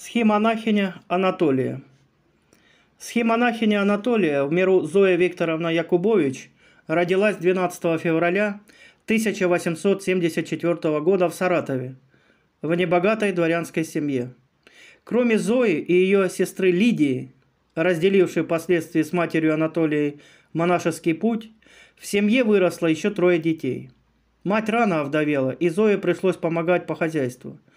Схимонахиня Анатолия. Схимонахиня Анатолия, в миру Зоя Викторовна Якубович, родилась 12 февраля 1874 года в Саратове, в небогатой дворянской семье. Кроме Зои и ее сестры Лидии, разделившей впоследствии с матерью Анатолией монашеский путь, в семье выросло еще трое детей. Мать рано овдовела, и Зое пришлось помогать по хозяйству –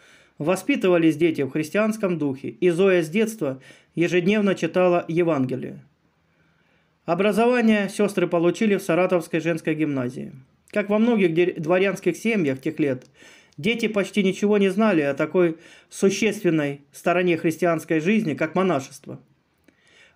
Воспитывались дети в христианском духе, и Зоя с детства ежедневно читала Евангелие. Образование сестры получили в Саратовской женской гимназии. Как во многих дворянских семьях тех лет, дети почти ничего не знали о такой существенной стороне христианской жизни, как монашество.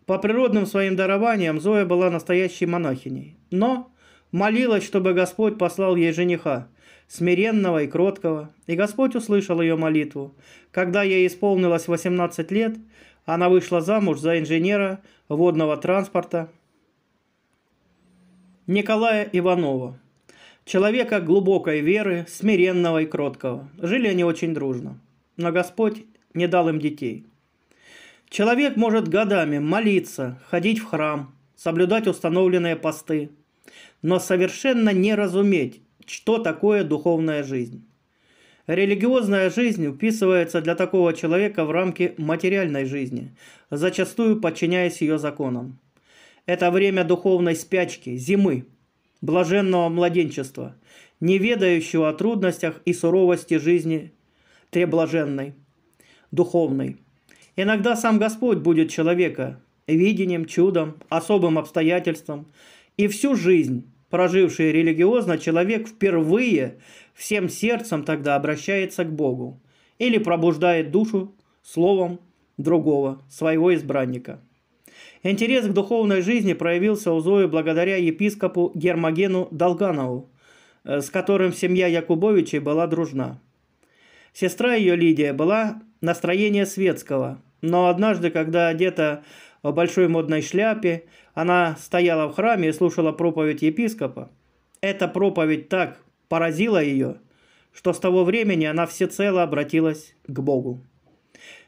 По природным своим дарованиям Зоя была настоящей монахиней, но молилась, чтобы Господь послал ей жениха – смиренного и кроткого, и Господь услышал ее молитву. Когда ей исполнилось 18 лет, она вышла замуж за инженера водного транспорта Николая Иванова, человека глубокой веры, смиренного и кроткого. Жили они очень дружно, но Господь не дал им детей. Человек может годами молиться, ходить в храм, соблюдать установленные посты, но совершенно не разуметь, что такое духовная жизнь. Религиозная жизнь вписывается для такого человека в рамки материальной жизни, зачастую подчиняясь ее законам. Это время духовной спячки, зимы, блаженного младенчества, не ведающего о трудностях и суровости жизни треблаженной, духовной. Иногда сам Господь будет человека видением, чудом, особым обстоятельством, и всю жизнь проживший религиозно, человек впервые всем сердцем тогда обращается к Богу или пробуждает душу словом другого, своего избранника. Интерес к духовной жизни проявился у Зои благодаря епископу Гермогену Долганову, э, с которым семья Якубовичей была дружна. Сестра ее Лидия была настроение светского, но однажды, когда одета в большой модной шляпе, она стояла в храме и слушала проповедь епископа. Эта проповедь так поразила ее, что с того времени она всецело обратилась к Богу.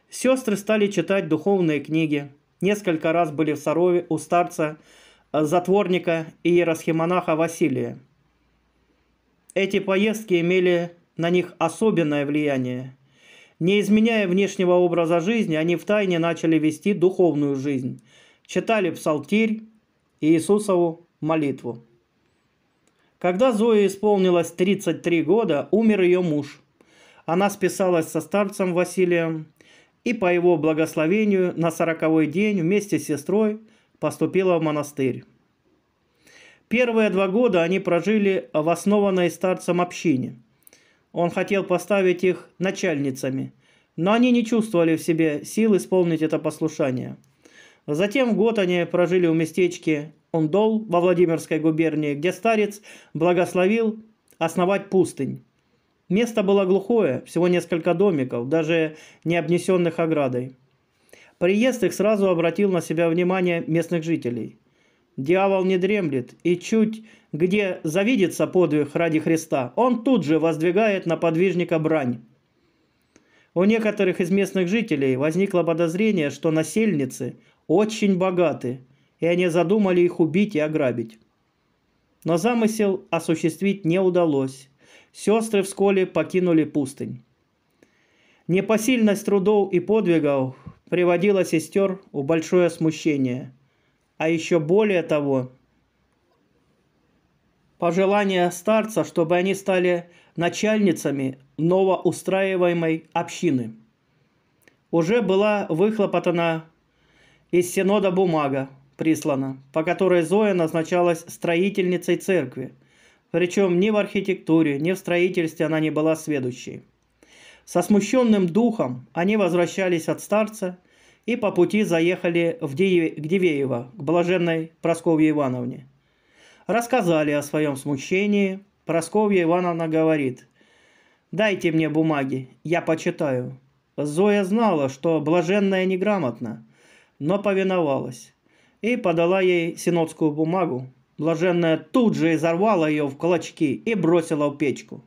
Сестры стали читать духовные книги, несколько раз были в Сарове у старца, э, затворника и еросхимонаха Василия. Эти поездки имели на них особенное влияние. Не изменяя внешнего образа жизни, они втайне начали вести духовную жизнь – читали псалтирь и Иисусову молитву. Когда Зое исполнилось 33 года, умер ее муж. Она списалась со старцем Василием и по его благословению на сороковой день вместе с сестрой поступила в монастырь. Первые два года они прожили в основанной старцем общине. Он хотел поставить их начальницами, но они не чувствовали в себе сил исполнить это послушание – Затем год они прожили у местечки Ондол во Владимирской губернии, где старец благословил основать пустынь. Место было глухое, всего несколько домиков, даже не обнесенных оградой. Приезд их сразу обратил на себя внимание местных жителей. Дьявол не дремлет, и чуть где завидится подвиг ради Христа, он тут же воздвигает на подвижника брань. У некоторых из местных жителей возникло подозрение, что насельницы очень богаты, и они задумали их убить и ограбить. Но замысел осуществить не удалось. Сестры вскоре покинули пустынь. Непосильность трудов и подвигов приводила сестер в большое смущение, а еще более того, пожелание старца, чтобы они стали начальницами новоустраиваемой общины. Уже была выхлопотана из Синода бумага прислана, по которой Зоя назначалась строительницей церкви. Причем ни в архитектуре, ни в строительстве она не была сведущей. Со смущенным духом они возвращались от старца и по пути заехали в Диве, к Дивеево, к блаженной Просковье Ивановне. Рассказали о своем смущении. Просковья Ивановна говорит, «Дайте мне бумаги, я почитаю». Зоя знала, что блаженная неграмотна – но повиновалась и подала ей синодскую бумагу. Блаженная тут же изорвала ее в клочки и бросила в печку.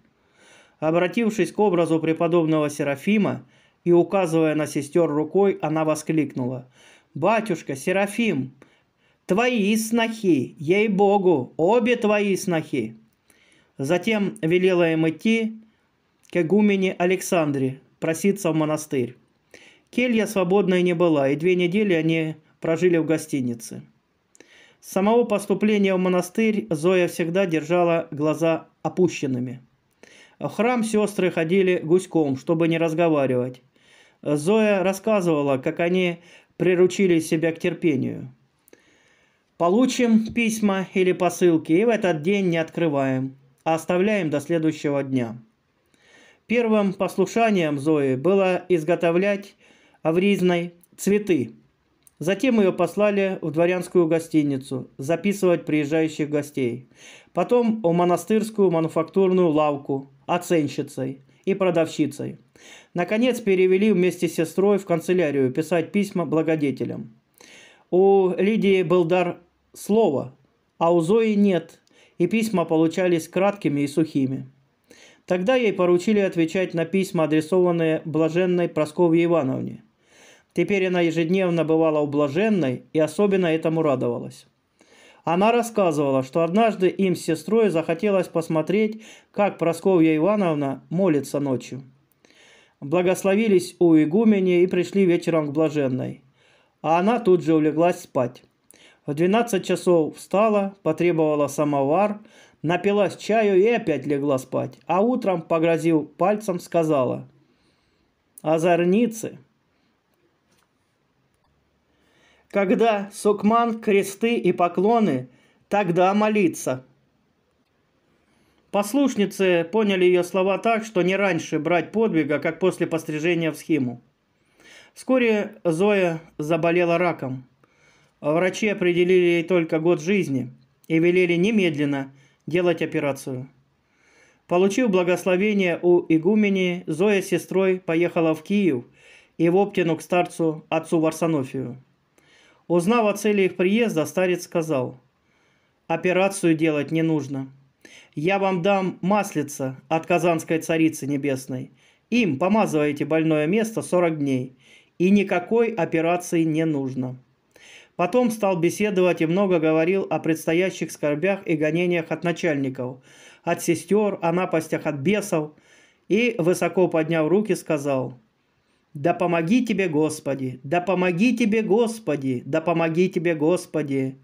Обратившись к образу преподобного Серафима и указывая на сестер рукой, она воскликнула. «Батюшка, Серафим, твои снохи, ей-богу, обе твои снохи!» Затем велела им идти к игумене Александре, проситься в монастырь. Келья свободной не была, и две недели они прожили в гостинице. С самого поступления в монастырь Зоя всегда держала глаза опущенными. В храм сестры ходили гуськом, чтобы не разговаривать. Зоя рассказывала, как они приручили себя к терпению. Получим письма или посылки и в этот день не открываем, а оставляем до следующего дня. Первым послушанием Зои было изготовлять Авризной «Цветы». Затем ее послали в дворянскую гостиницу записывать приезжающих гостей. Потом в монастырскую мануфактурную лавку оценщицей и продавщицей. Наконец перевели вместе с сестрой в канцелярию писать письма благодетелям. У Лидии был дар слова, а у Зои нет, и письма получались краткими и сухими. Тогда ей поручили отвечать на письма, адресованные блаженной Прасковье Ивановне – Теперь она ежедневно бывала у блаженной и особенно этому радовалась. Она рассказывала, что однажды им с сестрой захотелось посмотреть, как Просковья Ивановна молится ночью. Благословились у игумени и пришли вечером к блаженной. А она тут же улеглась спать. В 12 часов встала, потребовала самовар, напилась чаю и опять легла спать. А утром, погрозил пальцем, сказала «Озорницы!» Когда сукман, кресты и поклоны, тогда молиться. Послушницы поняли ее слова так, что не раньше брать подвига, как после пострижения в схему. Вскоре Зоя заболела раком. Врачи определили ей только год жизни и велели немедленно делать операцию. Получив благословение у игумени, Зоя с сестрой поехала в Киев и в Оптину к старцу отцу Варсонофию. Узнав о цели их приезда, старец сказал, «Операцию делать не нужно. Я вам дам маслица от Казанской Царицы Небесной. Им помазывайте больное место 40 дней, и никакой операции не нужно». Потом стал беседовать и много говорил о предстоящих скорбях и гонениях от начальников, от сестер, о напастях от бесов, и, высоко подняв руки, сказал – да помоги тебе, Господи, да помоги тебе, Господи, да помоги тебе, Господи.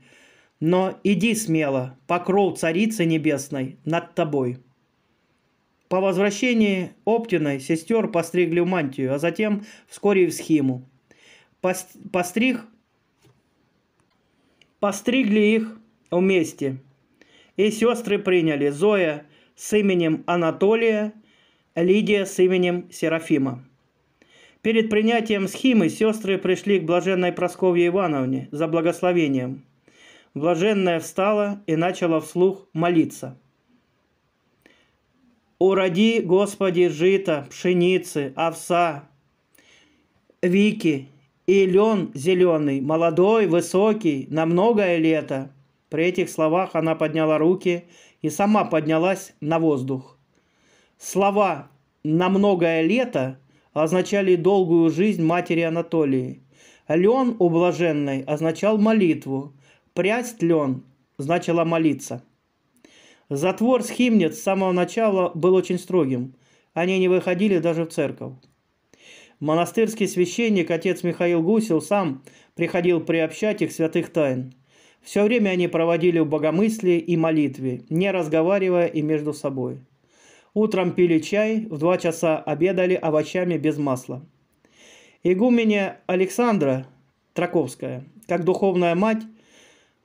Но иди смело, покров Царицы Небесной над тобой. По возвращении Оптиной сестер постригли в мантию, а затем вскоре в схиму. Постриг, постригли их вместе. И сестры приняли Зоя с именем Анатолия, Лидия с именем Серафима. Перед принятием схимы сестры пришли к блаженной Просковье Ивановне за благословением. Блаженная встала и начала вслух молиться. «Уроди, Господи, жито, пшеницы, овса, вики и лен зеленый, молодой, высокий, на многое лето». При этих словах она подняла руки и сама поднялась на воздух. Слова «на многое лето» означали долгую жизнь матери Анатолии. Лен у блаженной означал молитву. Прясть лен значило молиться. Затвор схимниц с самого начала был очень строгим. Они не выходили даже в церковь. Монастырский священник, отец Михаил Гусел, сам приходил приобщать их святых тайн. Все время они проводили в богомыслии и молитве, не разговаривая и между собой. Утром пили чай, в два часа обедали овощами без масла. Игуменя Александра Траковская, как духовная мать,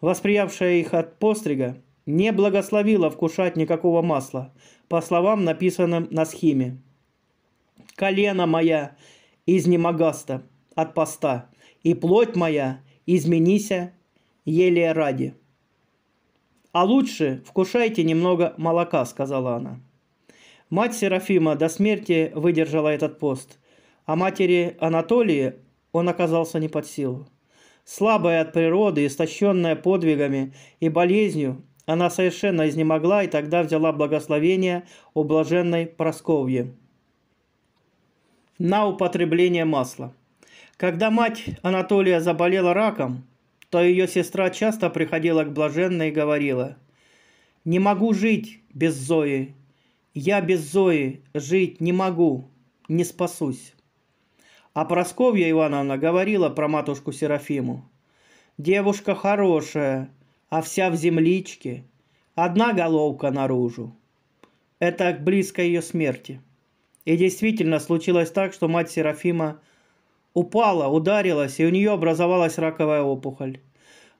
восприявшая их от пострига, не благословила вкушать никакого масла, по словам, написанным на схеме, «Колено моя изнемогаста от поста, и плоть моя изменися еле ради». «А лучше вкушайте немного молока», — сказала она. Мать Серафима до смерти выдержала этот пост, а матери Анатолии он оказался не под силу. Слабая от природы, истощенная подвигами и болезнью, она совершенно изнемогла и тогда взяла благословение у блаженной Просковьи на употребление масла. Когда мать Анатолия заболела раком, то ее сестра часто приходила к блаженной и говорила, «Не могу жить без Зои, я без Зои жить не могу, не спасусь. А Просковья Ивановна говорила про матушку Серафиму. Девушка хорошая, а вся в земличке. Одна головка наружу. Это близко ее смерти. И действительно случилось так, что мать Серафима упала, ударилась, и у нее образовалась раковая опухоль.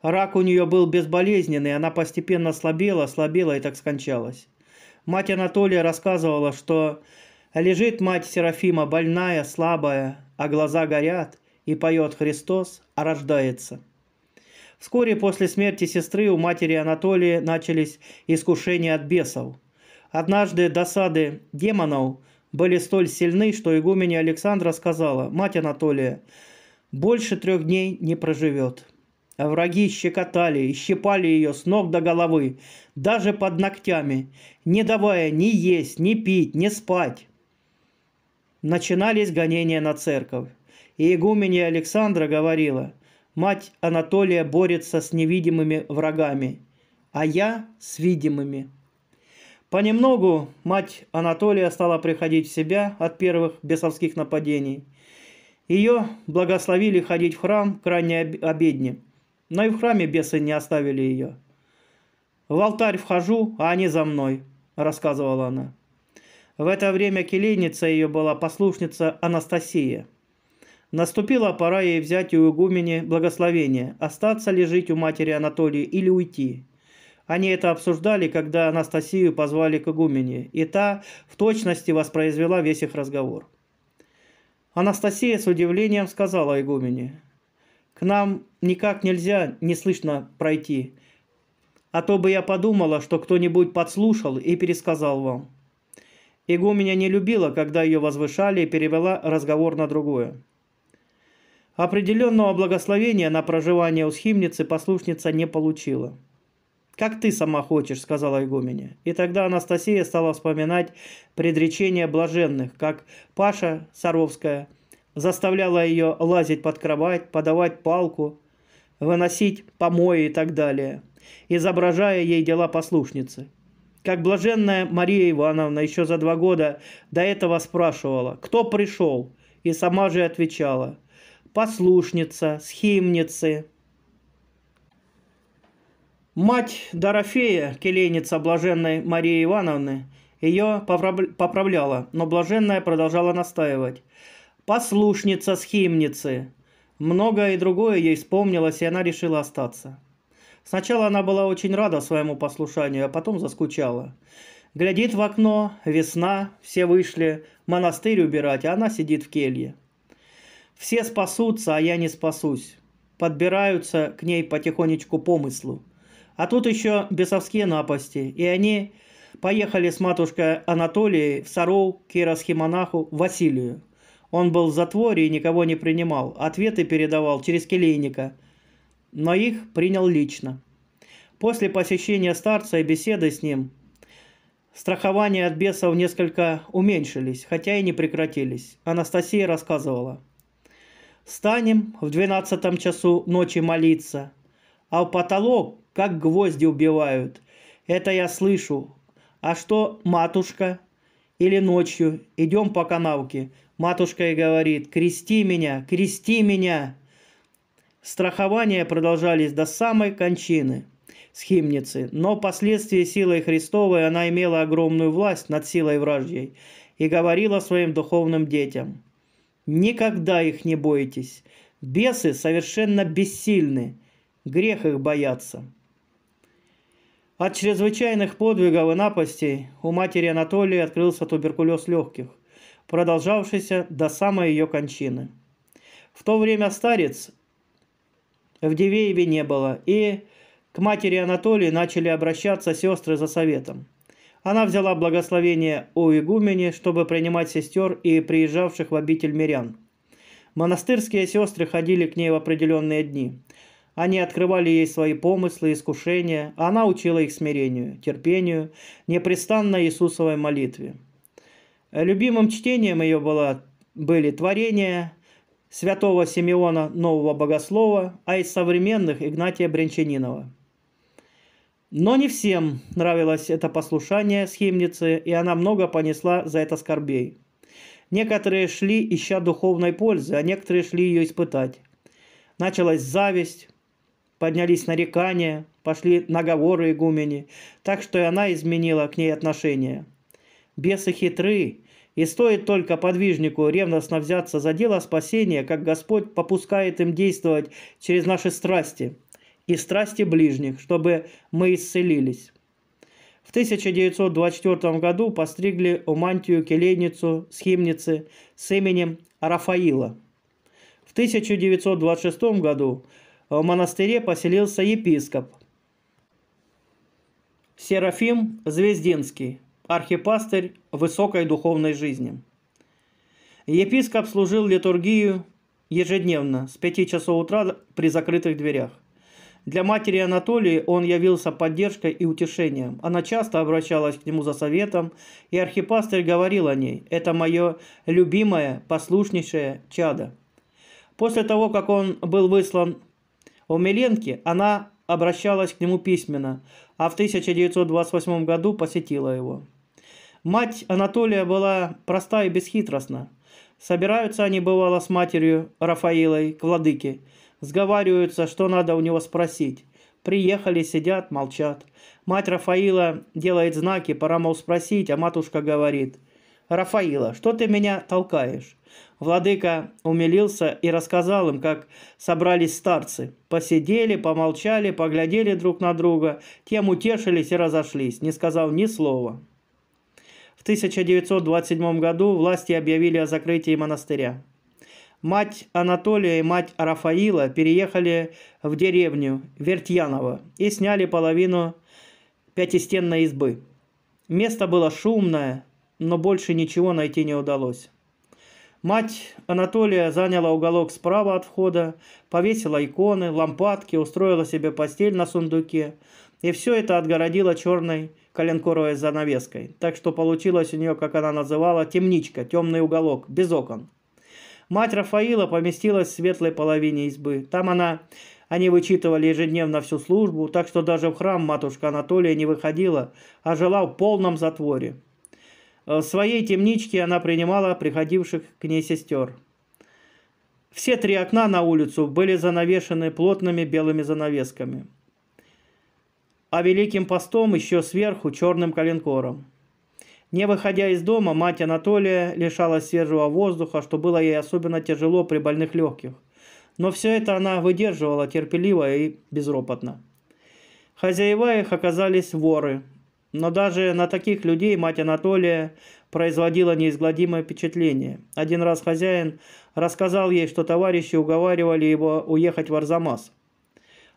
Рак у нее был безболезненный, она постепенно слабела, слабела и так скончалась. Мать Анатолия рассказывала, что лежит мать Серафима больная, слабая, а глаза горят, и поет «Христос, а рождается». Вскоре после смерти сестры у матери Анатолия начались искушения от бесов. Однажды досады демонов были столь сильны, что игуменья Александра сказала, «Мать Анатолия, больше трех дней не проживет». Враги щекотали и щипали ее с ног до головы, даже под ногтями, не давая ни есть, ни пить, ни спать. Начинались гонения на церковь. И игуменья Александра говорила, «Мать Анатолия борется с невидимыми врагами, а я с видимыми». Понемногу мать Анатолия стала приходить в себя от первых бесовских нападений. Ее благословили ходить в храм к ранней обедне – но и в храме бесы не оставили ее. «В алтарь вхожу, а они за мной», – рассказывала она. В это время келейница ее была послушница Анастасия. Наступила пора ей взять у игумени благословение, остаться ли жить у матери Анатолия или уйти. Они это обсуждали, когда Анастасию позвали к игумене, и та в точности воспроизвела весь их разговор. Анастасия с удивлением сказала игумене, к нам никак нельзя неслышно пройти. А то бы я подумала, что кто-нибудь подслушал и пересказал вам. Игуменя не любила, когда ее возвышали и перевела разговор на другое. Определенного благословения на проживание у схимницы послушница не получила. «Как ты сама хочешь», — сказала игуменя. И тогда Анастасия стала вспоминать предречения блаженных, как Паша Саровская — заставляла ее лазить под кровать, подавать палку, выносить помои и так далее, изображая ей дела послушницы. Как блаженная Мария Ивановна еще за два года до этого спрашивала, кто пришел, и сама же отвечала «послушница, схимницы». Мать Дорофея, келейница блаженной Марии Ивановны, ее поправляла, но блаженная продолжала настаивать послушница схимницы. Многое и другое ей вспомнилось, и она решила остаться. Сначала она была очень рада своему послушанию, а потом заскучала. Глядит в окно, весна, все вышли, монастырь убирать, а она сидит в келье. Все спасутся, а я не спасусь. Подбираются к ней потихонечку помыслу. А тут еще бесовские напасти, и они поехали с матушкой Анатолией в Саров, Киросхимонаху, Василию. Он был в затворе и никого не принимал. Ответы передавал через келейника, но их принял лично. После посещения старца и беседы с ним страхования от бесов несколько уменьшились, хотя и не прекратились. Анастасия рассказывала. «Станем в двенадцатом часу ночи молиться, а в потолок как гвозди убивают. Это я слышу. А что, матушка?» Или ночью идем по канавке, Матушка и говорит, крести меня, крести меня. Страхования продолжались до самой кончины схимницы, но впоследствии силы Христовой она имела огромную власть над силой вражьей и говорила своим духовным детям, «Никогда их не бойтесь, бесы совершенно бессильны, грех их бояться». От чрезвычайных подвигов и напастей у матери Анатолия открылся туберкулез легких продолжавшийся до самой ее кончины. В то время старец в Дивееве не было, и к матери Анатолии начали обращаться сестры за советом. Она взяла благословение у игумени, чтобы принимать сестер и приезжавших в обитель мирян. Монастырские сестры ходили к ней в определенные дни. Они открывали ей свои помыслы, искушения, а она учила их смирению, терпению, непрестанно Иисусовой молитве. Э, любимым чтением ее было, были творения святого Симеона Нового Богослова, а из современных Игнатия Брянчанинова. Но не всем нравилось это послушание схимницы, и она много понесла за это скорбей. Некоторые шли, ища духовной пользы, а некоторые шли ее испытать. Началась зависть, поднялись нарекания, пошли наговоры игумени, так что и она изменила к ней отношения. Бесы хитры, и стоит только подвижнику ревностно взяться за дело спасения, как Господь попускает им действовать через наши страсти и страсти ближних, чтобы мы исцелились. В 1924 году постригли у мантию келейницу схимницы с именем Рафаила. В 1926 году в монастыре поселился епископ Серафим Звездинский – архипастырь высокой духовной жизни. Епископ служил литургию ежедневно с 5 часов утра при закрытых дверях. Для матери Анатолии он явился поддержкой и утешением. Она часто обращалась к нему за советом, и архипастырь говорил о ней «Это мое любимое, послушнейшее чадо». После того, как он был выслан в Меленке, она обращалась к нему письменно, а в 1928 году посетила его. Мать Анатолия была проста и бесхитростна. Собираются они, бывало, с матерью Рафаилой к владыке. Сговариваются, что надо у него спросить. Приехали, сидят, молчат. Мать Рафаила делает знаки, пора, мол, спросить, а матушка говорит. «Рафаила, что ты меня толкаешь?» Владыка умилился и рассказал им, как собрались старцы. Посидели, помолчали, поглядели друг на друга, тем утешились и разошлись, не сказал ни слова. В 1927 году власти объявили о закрытии монастыря. Мать Анатолия и мать Рафаила переехали в деревню Вертьяново и сняли половину пятистенной избы. Место было шумное, но больше ничего найти не удалось. Мать Анатолия заняла уголок справа от входа, повесила иконы, лампадки, устроила себе постель на сундуке. И все это отгородила черной коленкоровой занавеской. Так что получилось у нее, как она называла, темничка, темный уголок, без окон. Мать Рафаила поместилась в светлой половине избы. Там она... Они вычитывали ежедневно всю службу, так что даже в храм матушка Анатолия не выходила, а жила в полном затворе. В э, своей темничке она принимала приходивших к ней сестер. Все три окна на улицу были занавешены плотными белыми занавесками а Великим постом еще сверху черным коленкором. Не выходя из дома, мать Анатолия лишалась свежего воздуха, что было ей особенно тяжело при больных легких. Но все это она выдерживала терпеливо и безропотно. Хозяева их оказались воры. Но даже на таких людей мать Анатолия производила неизгладимое впечатление. Один раз хозяин рассказал ей, что товарищи уговаривали его уехать в Арзамас.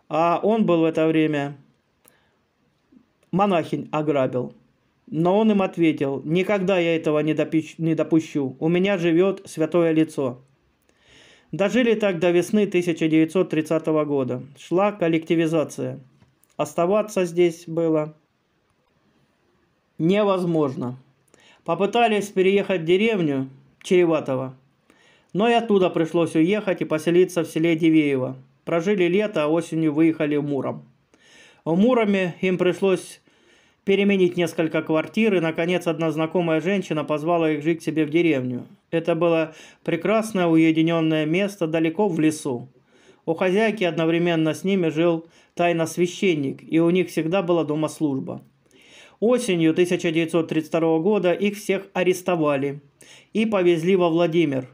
А он был в это время монахинь ограбил. Но он им ответил, «Никогда я этого не, допищ... не допущу, у меня живет святое лицо». Дожили так до весны 1930 года. Шла коллективизация. Оставаться здесь было невозможно. Попытались переехать в деревню Череватова, но и оттуда пришлось уехать и поселиться в селе Дивеево. Прожили лето, а осенью выехали в Муром. В Муроме им пришлось переменить несколько квартир, и, наконец, одна знакомая женщина позвала их жить себе в деревню. Это было прекрасное уединенное место далеко в лесу. У хозяйки одновременно с ними жил тайно священник, и у них всегда была домослужба. Осенью 1932 года их всех арестовали и повезли во Владимир.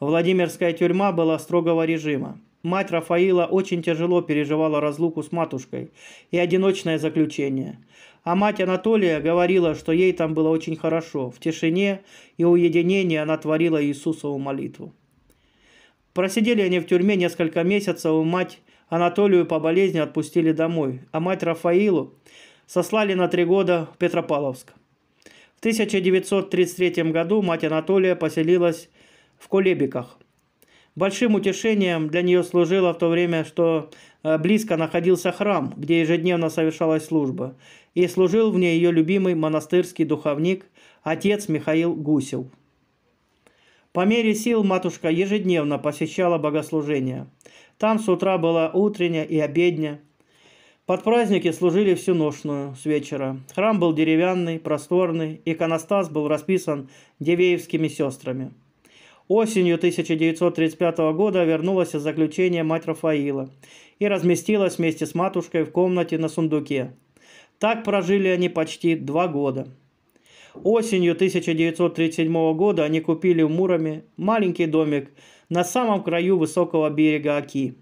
Владимирская тюрьма была строгого режима. Мать Рафаила очень тяжело переживала разлуку с матушкой и одиночное заключение. А мать Анатолия говорила, что ей там было очень хорошо. В тишине и уединении она творила Иисусову молитву. Просидели они в тюрьме несколько месяцев, мать Анатолию по болезни отпустили домой, а мать Рафаилу сослали на три года в Петропавловск. В 1933 году мать Анатолия поселилась в Колебиках. Большим утешением для нее служило в то время, что Э, близко находился храм, где ежедневно совершалась служба, и служил в ней ее любимый монастырский духовник, отец Михаил Гусев. По мере сил матушка ежедневно посещала богослужения. Там с утра была утренняя и обедня. Под праздники служили всю ношную с вечера. Храм был деревянный, просторный, иконостас был расписан девеевскими сестрами – Осенью 1935 года вернулась из заключения мать Рафаила и разместилась вместе с матушкой в комнате на сундуке. Так прожили они почти два года. Осенью 1937 года они купили в Муроме маленький домик на самом краю высокого берега Аки.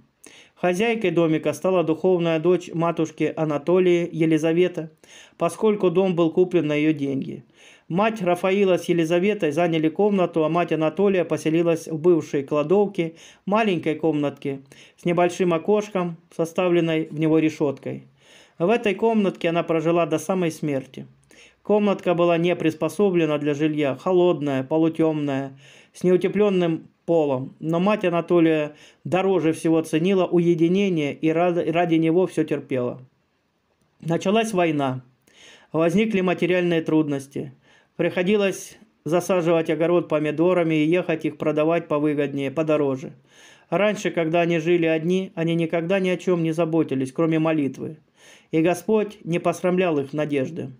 Хозяйкой домика стала духовная дочь матушки Анатолии Елизавета, поскольку дом был куплен на ее деньги. Мать Рафаила с Елизаветой заняли комнату, а мать Анатолия поселилась в бывшей кладовке, маленькой комнатке с небольшим окошком, составленной в него решеткой. В этой комнатке она прожила до самой смерти. Комнатка была не приспособлена для жилья, холодная, полутемная, с неутепленным полом. Но мать Анатолия дороже всего ценила уединение и ради него все терпела. Началась война. Возникли материальные трудности – Приходилось засаживать огород помидорами и ехать их продавать повыгоднее, подороже. Раньше, когда они жили одни, они никогда ни о чем не заботились, кроме молитвы. И Господь не посрамлял их надежды.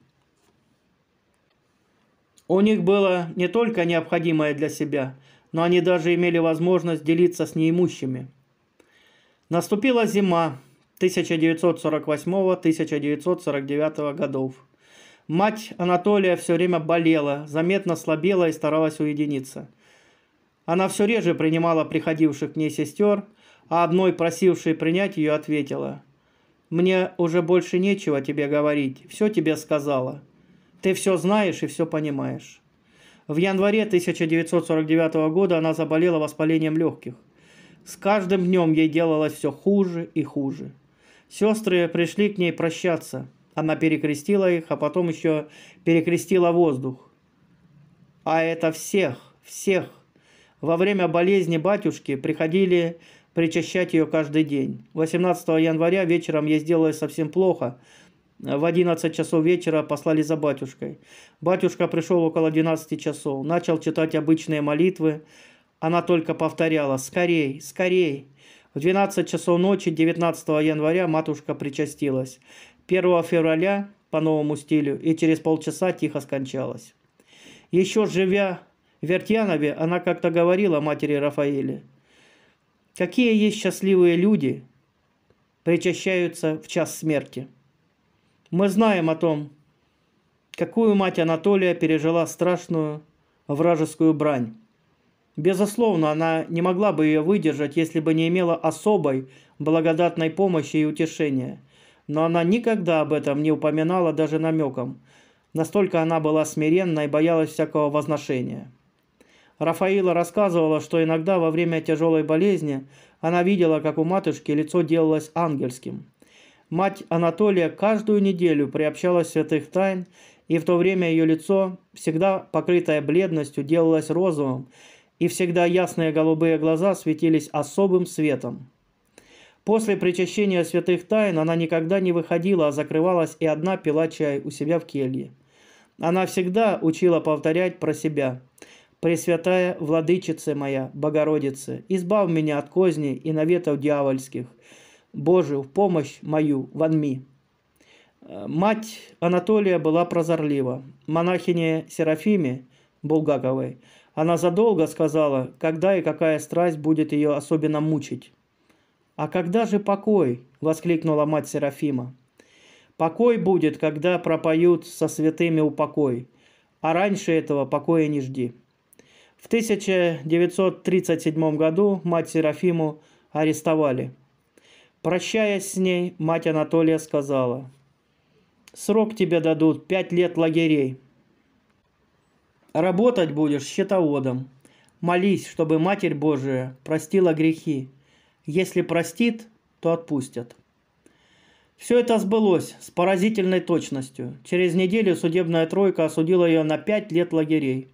У них было не только необходимое для себя, но они даже имели возможность делиться с неимущими. Наступила зима 1948-1949 годов. Мать Анатолия все время болела, заметно слабела и старалась уединиться. Она все реже принимала приходивших к ней сестер, а одной, просившей принять ее, ответила. «Мне уже больше нечего тебе говорить, все тебе сказала. Ты все знаешь и все понимаешь». В январе 1949 года она заболела воспалением легких. С каждым днем ей делалось все хуже и хуже. Сестры пришли к ней прощаться – она перекрестила их, а потом еще перекрестила воздух. А это всех, всех. Во время болезни батюшки приходили причащать ее каждый день. 18 января вечером ей сделалось совсем плохо. В 11 часов вечера послали за батюшкой. Батюшка пришел около 12 часов, начал читать обычные молитвы. Она только повторяла «Скорей, скорей!». В 12 часов ночи 19 января матушка причастилась. 1 февраля по новому стилю и через полчаса тихо скончалась. Еще живя в Вертьянове, она как-то говорила матери Рафаэле, «Какие есть счастливые люди, причащаются в час смерти». Мы знаем о том, какую мать Анатолия пережила страшную вражескую брань. Безусловно, она не могла бы ее выдержать, если бы не имела особой благодатной помощи и утешения – но она никогда об этом не упоминала даже намеком. Настолько она была смиренна и боялась всякого возношения. Рафаила рассказывала, что иногда во время тяжелой болезни она видела, как у матушки лицо делалось ангельским. Мать Анатолия каждую неделю приобщалась святых тайн, и в то время ее лицо, всегда покрытое бледностью, делалось розовым, и всегда ясные голубые глаза светились особым светом. После причащения святых тайн она никогда не выходила, а закрывалась и одна пила чай у себя в келье. Она всегда учила повторять про себя. «Пресвятая Владычица моя, Богородица, избав меня от козни и наветов дьявольских, Боже, в помощь мою, ванми». Мать Анатолия была прозорлива. Монахине Серафиме Булгаковой она задолго сказала, когда и какая страсть будет ее особенно мучить. «А когда же покой?» – воскликнула мать Серафима. «Покой будет, когда пропоют со святыми упокой, а раньше этого покоя не жди». В 1937 году мать Серафиму арестовали. Прощаясь с ней, мать Анатолия сказала, «Срок тебе дадут пять лет лагерей. Работать будешь счетоводом. Молись, чтобы Матерь Божия простила грехи, если простит, то отпустят. Все это сбылось с поразительной точностью. Через неделю судебная тройка осудила ее на 5 лет лагерей.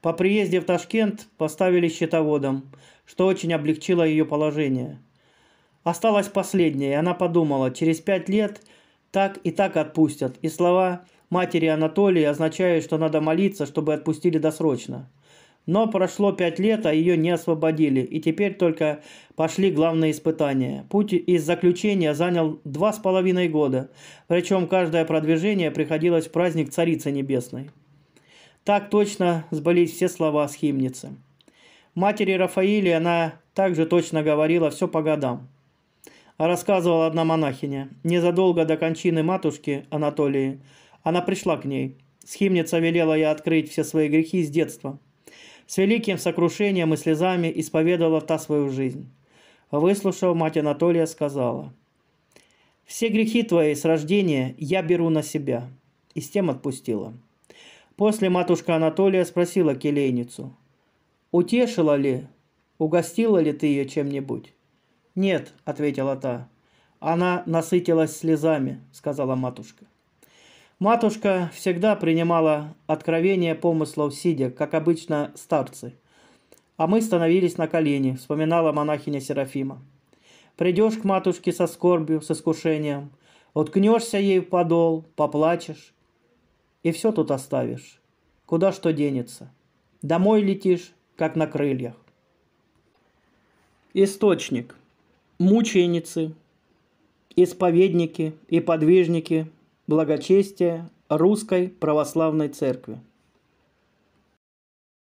По приезде в Ташкент поставили счетоводом, что очень облегчило ее положение. Осталась последняя, и она подумала, через пять лет так и так отпустят. И слова матери Анатолии означают, что надо молиться, чтобы отпустили досрочно. Но прошло пять лет, а ее не освободили, и теперь только пошли главные испытания. Путь из заключения занял два с половиной года, причем каждое продвижение приходилось в праздник Царицы Небесной. Так точно сбылись все слова схимницы. Матери Рафаиле она также точно говорила все по годам. Рассказывала одна монахиня. Незадолго до кончины матушки Анатолии она пришла к ней. Схимница велела ей открыть все свои грехи с детства – с великим сокрушением и слезами исповедовала та свою жизнь. Выслушав, мать Анатолия сказала, «Все грехи твои с рождения я беру на себя». И с тем отпустила. После матушка Анатолия спросила келейницу, «Утешила ли, угостила ли ты ее чем-нибудь?» «Нет», — ответила та. «Она насытилась слезами», — сказала матушка. Матушка всегда принимала откровение помыслов сидя, как обычно старцы. А мы становились на колени, вспоминала монахиня Серафима. Придешь к матушке со скорбью, с искушением, уткнешься ей в подол, поплачешь, и все тут оставишь. Куда что денется. Домой летишь, как на крыльях. Источник. Мученицы, исповедники и подвижники благочестия Русской Православной Церкви.